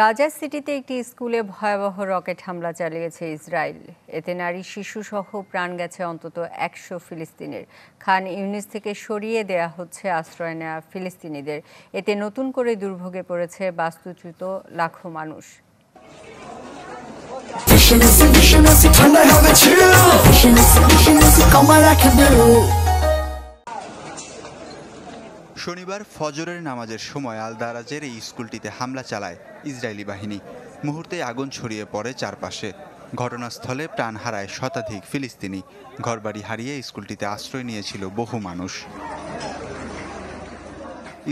গাজা সিটিতে একটি স্কুলে ভয়াবহ রকেট হামলা চালিয়েছে ইসরায়েল এতে নারী শিশুসহ প্রাণ গেছে অন্তত একশো ফিলিস্তিনের খান ইউনিস থেকে সরিয়ে দেয়া হচ্ছে আশ্রয় নেওয়া ফিলিস্তিনিদের এতে নতুন করে দুর্ভোগে পড়েছে বাস্তুচ্যুত লাখো মানুষ শনিবার ফজরের নামাজের সময় আল দারাজের এই স্কুলটিতে হামলা চালায় ইসরায়েলি বাহিনী মুহূর্তে আগুন ছড়িয়ে পড়ে চারপাশে ঘটনাস্থলে প্রাণ হারায় শতাধিক ফিলিস্তিনি ঘরবাড়ি হারিয়ে স্কুলটিতে আশ্রয় নিয়েছিল বহু মানুষ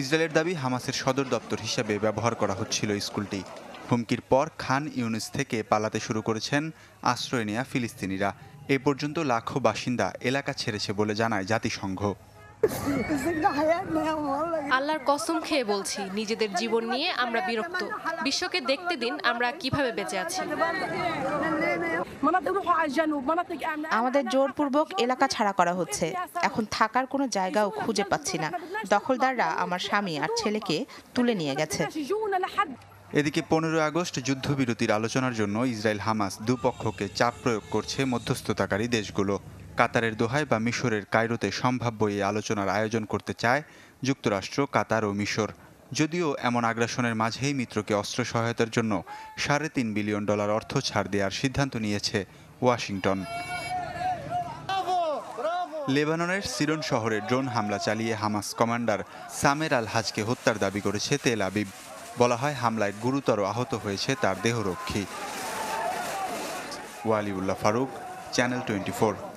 ইসরায়েলের দাবি হামাসের সদর দপ্তর হিসেবে ব্যবহার করা হচ্ছিল স্কুলটি হুমকির পর খান ইউনিস থেকে পালাতে শুরু করেছেন আশ্রয় নেয়া ফিলিস্তিনিরা এ পর্যন্ত লাখো বাসিন্দা এলাকা ছেড়েছে বলে জানায় জাতিসংঘ আল্লাহর কসম খেয়ে বলছি নিজেদের জীবন নিয়ে আমরা বিরক্ত বিশ্বকে দেখতে দিন আমরা কিভাবে বেঁচে আছি আমাদের জোরপূর্বক এলাকা ছাড়া করা হচ্ছে এখন থাকার কোনো জায়গাও খুঁজে পাচ্ছি না দখলদাররা আমার স্বামী আর ছেলেকে তুলে নিয়ে গেছে এদিকে পনেরোই আগস্ট যুদ্ধবিরতির আলোচনার জন্য ইসরায়েল হামাস দুপক্ষকে চাপ প্রয়োগ করছে মধ্যস্থতাকারী দেশগুলো কাতারের দোহায় বা মিশরের কায়রোতে সম্ভাব্য এই আলোচনার আয়োজন করতে চায় যুক্তরাষ্ট্র কাতার ও মিশর যদিও এমন আগ্রাসনের মাঝেই মিত্রকে অস্ত্র সহায়তার জন্য সাড়ে তিন বিলিয়ন ডলার অর্থ ছাড় দেওয়ার সিদ্ধান্ত নিয়েছে ওয়াশিংটন লেবাননের সিরন শহরে ড্রোন হামলা চালিয়ে হামাস কমান্ডার সামের আল হাজকে হত্যার দাবি করেছে তেল আবিব বলা হয় হামলায় গুরুতর আহত হয়েছে তার দেহরক্ষী ওয়ালিউল্লাহ ফারুক চ্যানেল টোয়েন্টি